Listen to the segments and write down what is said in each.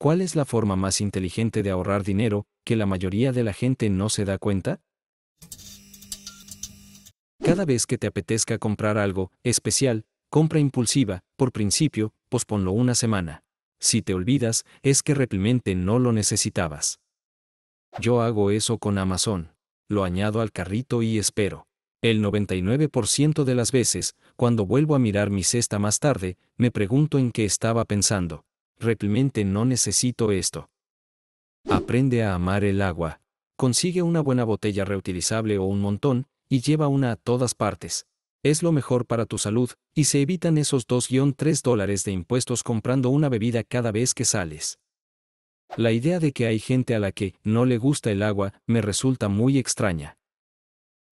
¿Cuál es la forma más inteligente de ahorrar dinero que la mayoría de la gente no se da cuenta? Cada vez que te apetezca comprar algo especial, compra impulsiva, por principio, posponlo una semana. Si te olvidas, es que realmente no lo necesitabas. Yo hago eso con Amazon. Lo añado al carrito y espero. El 99% de las veces, cuando vuelvo a mirar mi cesta más tarde, me pregunto en qué estaba pensando realmente no necesito esto. Aprende a amar el agua. Consigue una buena botella reutilizable o un montón y lleva una a todas partes. Es lo mejor para tu salud y se evitan esos 2-3 dólares de impuestos comprando una bebida cada vez que sales. La idea de que hay gente a la que no le gusta el agua me resulta muy extraña.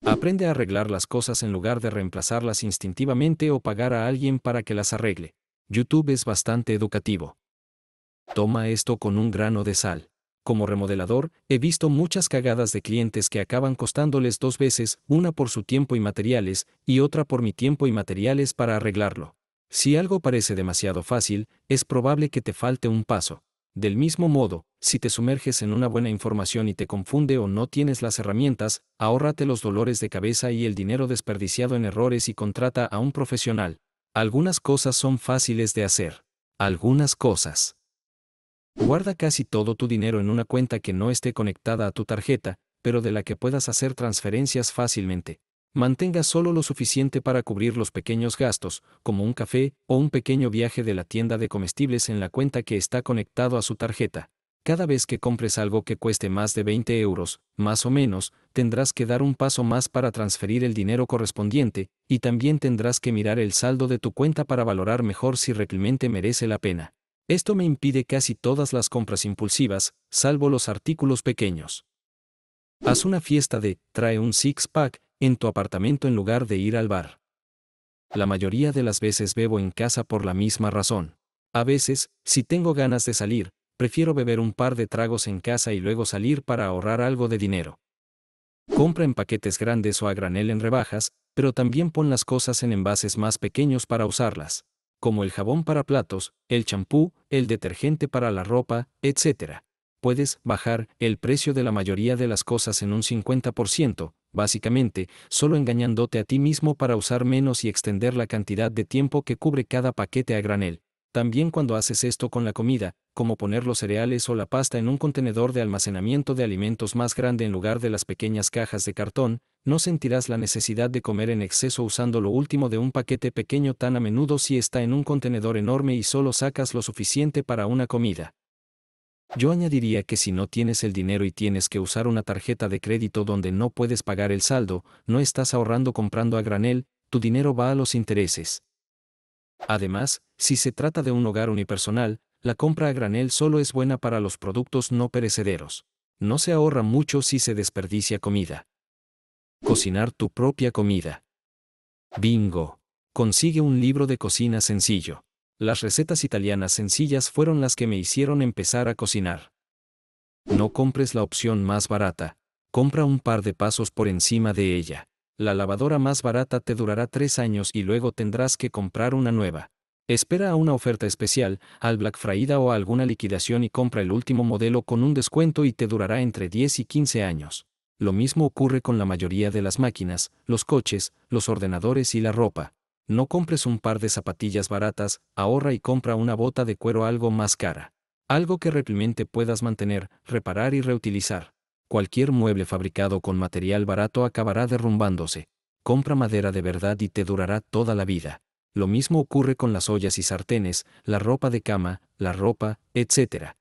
Aprende a arreglar las cosas en lugar de reemplazarlas instintivamente o pagar a alguien para que las arregle. YouTube es bastante educativo. Toma esto con un grano de sal. Como remodelador, he visto muchas cagadas de clientes que acaban costándoles dos veces, una por su tiempo y materiales, y otra por mi tiempo y materiales para arreglarlo. Si algo parece demasiado fácil, es probable que te falte un paso. Del mismo modo, si te sumerges en una buena información y te confunde o no tienes las herramientas, ahórrate los dolores de cabeza y el dinero desperdiciado en errores y contrata a un profesional. Algunas cosas son fáciles de hacer. Algunas cosas. Guarda casi todo tu dinero en una cuenta que no esté conectada a tu tarjeta, pero de la que puedas hacer transferencias fácilmente. Mantenga solo lo suficiente para cubrir los pequeños gastos, como un café o un pequeño viaje de la tienda de comestibles en la cuenta que está conectado a su tarjeta. Cada vez que compres algo que cueste más de 20 euros, más o menos, tendrás que dar un paso más para transferir el dinero correspondiente, y también tendrás que mirar el saldo de tu cuenta para valorar mejor si realmente merece la pena. Esto me impide casi todas las compras impulsivas, salvo los artículos pequeños. Haz una fiesta de trae un six-pack en tu apartamento en lugar de ir al bar. La mayoría de las veces bebo en casa por la misma razón. A veces, si tengo ganas de salir, prefiero beber un par de tragos en casa y luego salir para ahorrar algo de dinero. Compra en paquetes grandes o a granel en rebajas, pero también pon las cosas en envases más pequeños para usarlas como el jabón para platos, el champú, el detergente para la ropa, etc. Puedes bajar el precio de la mayoría de las cosas en un 50%, básicamente, solo engañándote a ti mismo para usar menos y extender la cantidad de tiempo que cubre cada paquete a granel. También cuando haces esto con la comida, como poner los cereales o la pasta en un contenedor de almacenamiento de alimentos más grande en lugar de las pequeñas cajas de cartón, no sentirás la necesidad de comer en exceso usando lo último de un paquete pequeño tan a menudo si está en un contenedor enorme y solo sacas lo suficiente para una comida. Yo añadiría que si no tienes el dinero y tienes que usar una tarjeta de crédito donde no puedes pagar el saldo, no estás ahorrando comprando a granel, tu dinero va a los intereses. Además, si se trata de un hogar unipersonal, la compra a granel solo es buena para los productos no perecederos. No se ahorra mucho si se desperdicia comida. Cocinar tu propia comida. Bingo. Consigue un libro de cocina sencillo. Las recetas italianas sencillas fueron las que me hicieron empezar a cocinar. No compres la opción más barata. Compra un par de pasos por encima de ella. La lavadora más barata te durará tres años y luego tendrás que comprar una nueva. Espera a una oferta especial, al Black Friday o a alguna liquidación y compra el último modelo con un descuento y te durará entre 10 y 15 años. Lo mismo ocurre con la mayoría de las máquinas, los coches, los ordenadores y la ropa. No compres un par de zapatillas baratas, ahorra y compra una bota de cuero algo más cara. Algo que realmente puedas mantener, reparar y reutilizar. Cualquier mueble fabricado con material barato acabará derrumbándose. Compra madera de verdad y te durará toda la vida. Lo mismo ocurre con las ollas y sartenes, la ropa de cama, la ropa, etc.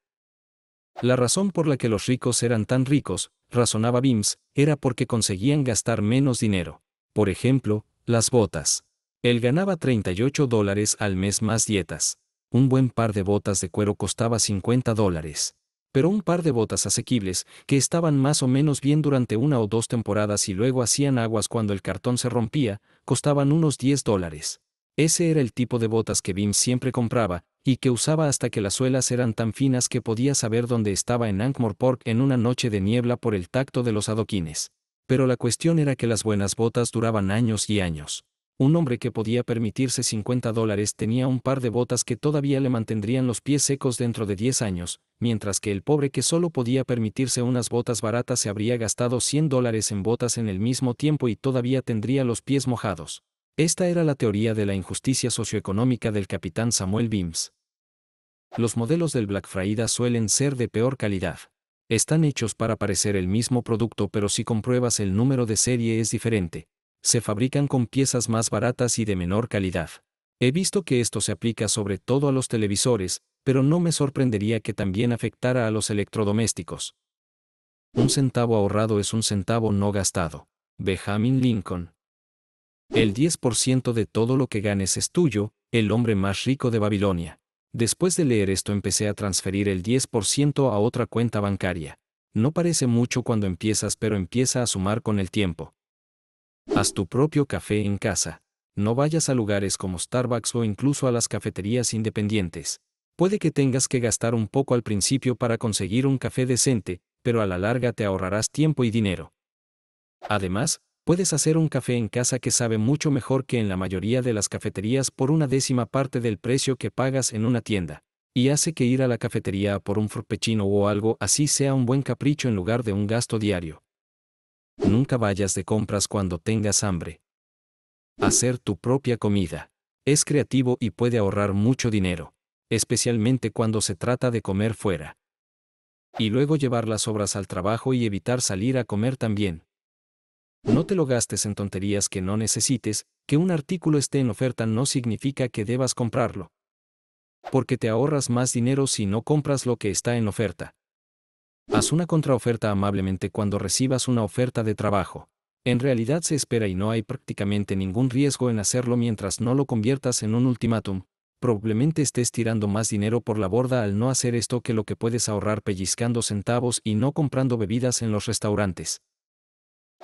La razón por la que los ricos eran tan ricos, razonaba Bims, era porque conseguían gastar menos dinero. Por ejemplo, las botas. Él ganaba 38 dólares al mes más dietas. Un buen par de botas de cuero costaba 50 dólares pero un par de botas asequibles, que estaban más o menos bien durante una o dos temporadas y luego hacían aguas cuando el cartón se rompía, costaban unos 10 dólares. Ese era el tipo de botas que Bim siempre compraba, y que usaba hasta que las suelas eran tan finas que podía saber dónde estaba en ankh Park en una noche de niebla por el tacto de los adoquines. Pero la cuestión era que las buenas botas duraban años y años. Un hombre que podía permitirse 50 dólares tenía un par de botas que todavía le mantendrían los pies secos dentro de 10 años, mientras que el pobre que solo podía permitirse unas botas baratas se habría gastado 100 dólares en botas en el mismo tiempo y todavía tendría los pies mojados. Esta era la teoría de la injusticia socioeconómica del capitán Samuel Beams. Los modelos del Black Friday suelen ser de peor calidad. Están hechos para parecer el mismo producto pero si compruebas el número de serie es diferente se fabrican con piezas más baratas y de menor calidad. He visto que esto se aplica sobre todo a los televisores, pero no me sorprendería que también afectara a los electrodomésticos. Un centavo ahorrado es un centavo no gastado. Benjamin Lincoln. El 10% de todo lo que ganes es tuyo, el hombre más rico de Babilonia. Después de leer esto empecé a transferir el 10% a otra cuenta bancaria. No parece mucho cuando empiezas, pero empieza a sumar con el tiempo. Haz tu propio café en casa. No vayas a lugares como Starbucks o incluso a las cafeterías independientes. Puede que tengas que gastar un poco al principio para conseguir un café decente, pero a la larga te ahorrarás tiempo y dinero. Además, puedes hacer un café en casa que sabe mucho mejor que en la mayoría de las cafeterías por una décima parte del precio que pagas en una tienda, y hace que ir a la cafetería por un frappuccino o algo así sea un buen capricho en lugar de un gasto diario. Nunca vayas de compras cuando tengas hambre. Hacer tu propia comida. Es creativo y puede ahorrar mucho dinero, especialmente cuando se trata de comer fuera. Y luego llevar las obras al trabajo y evitar salir a comer también. No te lo gastes en tonterías que no necesites, que un artículo esté en oferta no significa que debas comprarlo. Porque te ahorras más dinero si no compras lo que está en oferta. Haz una contraoferta amablemente cuando recibas una oferta de trabajo. En realidad se espera y no hay prácticamente ningún riesgo en hacerlo mientras no lo conviertas en un ultimátum. Probablemente estés tirando más dinero por la borda al no hacer esto que lo que puedes ahorrar pellizcando centavos y no comprando bebidas en los restaurantes.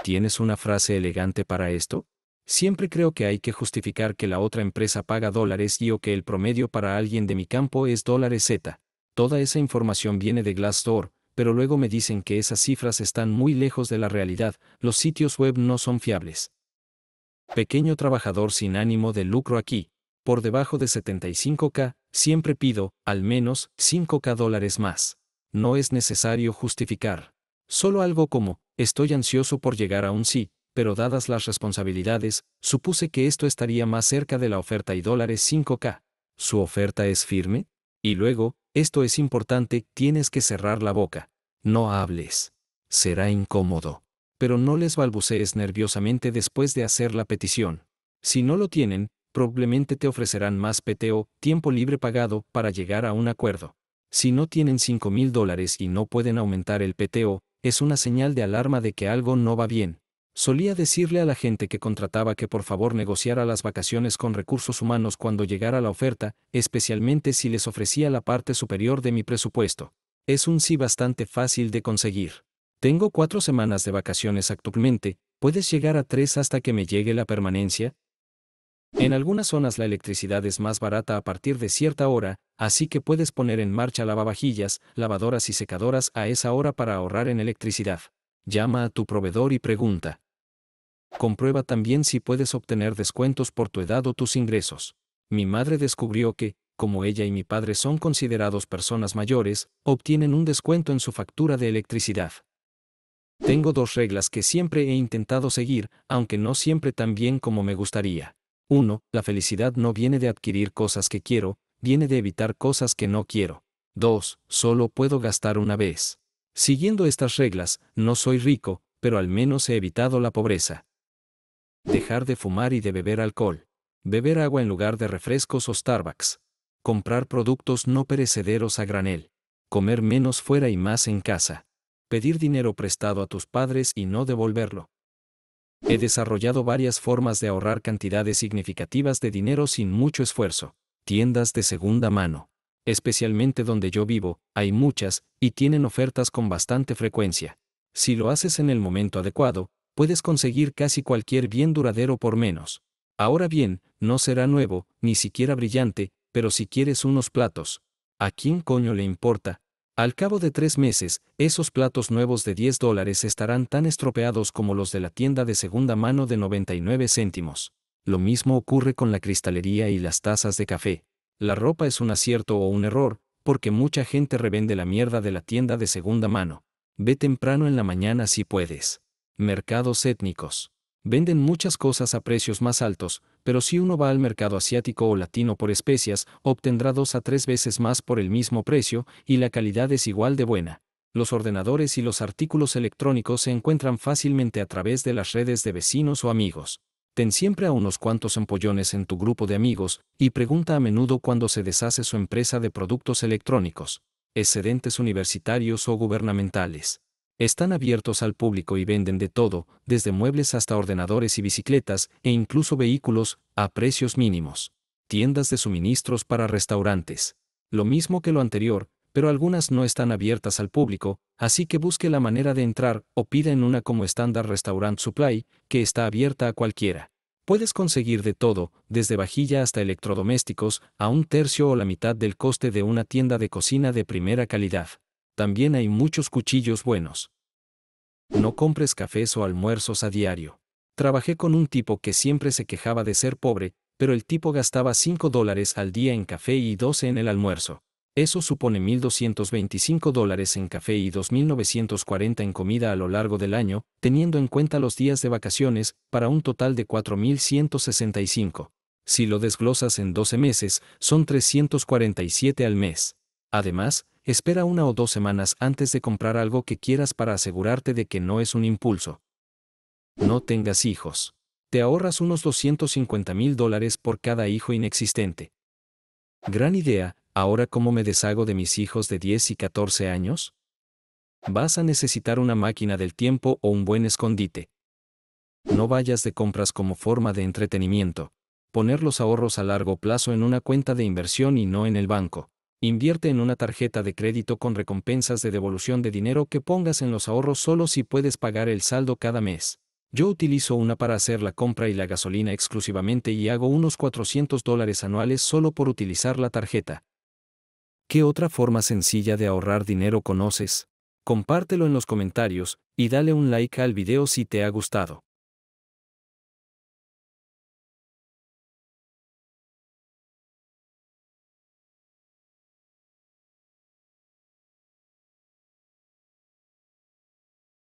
¿Tienes una frase elegante para esto? Siempre creo que hay que justificar que la otra empresa paga dólares y o que el promedio para alguien de mi campo es dólares Z. Toda esa información viene de Glassdoor, pero luego me dicen que esas cifras están muy lejos de la realidad, los sitios web no son fiables. Pequeño trabajador sin ánimo de lucro aquí, por debajo de 75k, siempre pido, al menos, 5k dólares más. No es necesario justificar. Solo algo como, estoy ansioso por llegar a un sí, pero dadas las responsabilidades, supuse que esto estaría más cerca de la oferta y dólares 5k. ¿Su oferta es firme? Y luego, esto es importante, tienes que cerrar la boca. No hables. Será incómodo. Pero no les balbucees nerviosamente después de hacer la petición. Si no lo tienen, probablemente te ofrecerán más PTO, tiempo libre pagado, para llegar a un acuerdo. Si no tienen 5 mil dólares y no pueden aumentar el PTO, es una señal de alarma de que algo no va bien. Solía decirle a la gente que contrataba que por favor negociara las vacaciones con recursos humanos cuando llegara la oferta, especialmente si les ofrecía la parte superior de mi presupuesto. Es un sí bastante fácil de conseguir. Tengo cuatro semanas de vacaciones actualmente, ¿puedes llegar a tres hasta que me llegue la permanencia? En algunas zonas la electricidad es más barata a partir de cierta hora, así que puedes poner en marcha lavavajillas, lavadoras y secadoras a esa hora para ahorrar en electricidad. Llama a tu proveedor y pregunta. Comprueba también si puedes obtener descuentos por tu edad o tus ingresos. Mi madre descubrió que, como ella y mi padre son considerados personas mayores, obtienen un descuento en su factura de electricidad. Tengo dos reglas que siempre he intentado seguir, aunque no siempre tan bien como me gustaría. 1. La felicidad no viene de adquirir cosas que quiero, viene de evitar cosas que no quiero. 2. Solo puedo gastar una vez. Siguiendo estas reglas, no soy rico, pero al menos he evitado la pobreza. Dejar de fumar y de beber alcohol. Beber agua en lugar de refrescos o Starbucks comprar productos no perecederos a granel, comer menos fuera y más en casa, pedir dinero prestado a tus padres y no devolverlo. He desarrollado varias formas de ahorrar cantidades significativas de dinero sin mucho esfuerzo. Tiendas de segunda mano. Especialmente donde yo vivo, hay muchas, y tienen ofertas con bastante frecuencia. Si lo haces en el momento adecuado, puedes conseguir casi cualquier bien duradero por menos. Ahora bien, no será nuevo, ni siquiera brillante, pero si quieres unos platos, ¿a quién coño le importa? Al cabo de tres meses, esos platos nuevos de 10 dólares estarán tan estropeados como los de la tienda de segunda mano de 99 céntimos. Lo mismo ocurre con la cristalería y las tazas de café. La ropa es un acierto o un error, porque mucha gente revende la mierda de la tienda de segunda mano. Ve temprano en la mañana si puedes. Mercados étnicos. Venden muchas cosas a precios más altos, pero si uno va al mercado asiático o latino por especias, obtendrá dos a tres veces más por el mismo precio, y la calidad es igual de buena. Los ordenadores y los artículos electrónicos se encuentran fácilmente a través de las redes de vecinos o amigos. Ten siempre a unos cuantos empollones en tu grupo de amigos, y pregunta a menudo cuando se deshace su empresa de productos electrónicos, excedentes universitarios o gubernamentales. Están abiertos al público y venden de todo, desde muebles hasta ordenadores y bicicletas, e incluso vehículos, a precios mínimos. Tiendas de suministros para restaurantes. Lo mismo que lo anterior, pero algunas no están abiertas al público, así que busque la manera de entrar o pida en una como Standard Restaurant Supply, que está abierta a cualquiera. Puedes conseguir de todo, desde vajilla hasta electrodomésticos, a un tercio o la mitad del coste de una tienda de cocina de primera calidad también hay muchos cuchillos buenos. No compres cafés o almuerzos a diario. Trabajé con un tipo que siempre se quejaba de ser pobre, pero el tipo gastaba 5 dólares al día en café y 12 en el almuerzo. Eso supone 1.225 dólares en café y 2.940 en comida a lo largo del año, teniendo en cuenta los días de vacaciones, para un total de 4.165. Si lo desglosas en 12 meses, son 347 al mes. Además, Espera una o dos semanas antes de comprar algo que quieras para asegurarte de que no es un impulso. No tengas hijos. Te ahorras unos 250 mil dólares por cada hijo inexistente. Gran idea, ahora cómo me deshago de mis hijos de 10 y 14 años? Vas a necesitar una máquina del tiempo o un buen escondite. No vayas de compras como forma de entretenimiento. Poner los ahorros a largo plazo en una cuenta de inversión y no en el banco. Invierte en una tarjeta de crédito con recompensas de devolución de dinero que pongas en los ahorros solo si puedes pagar el saldo cada mes. Yo utilizo una para hacer la compra y la gasolina exclusivamente y hago unos 400 dólares anuales solo por utilizar la tarjeta. ¿Qué otra forma sencilla de ahorrar dinero conoces? Compártelo en los comentarios y dale un like al video si te ha gustado.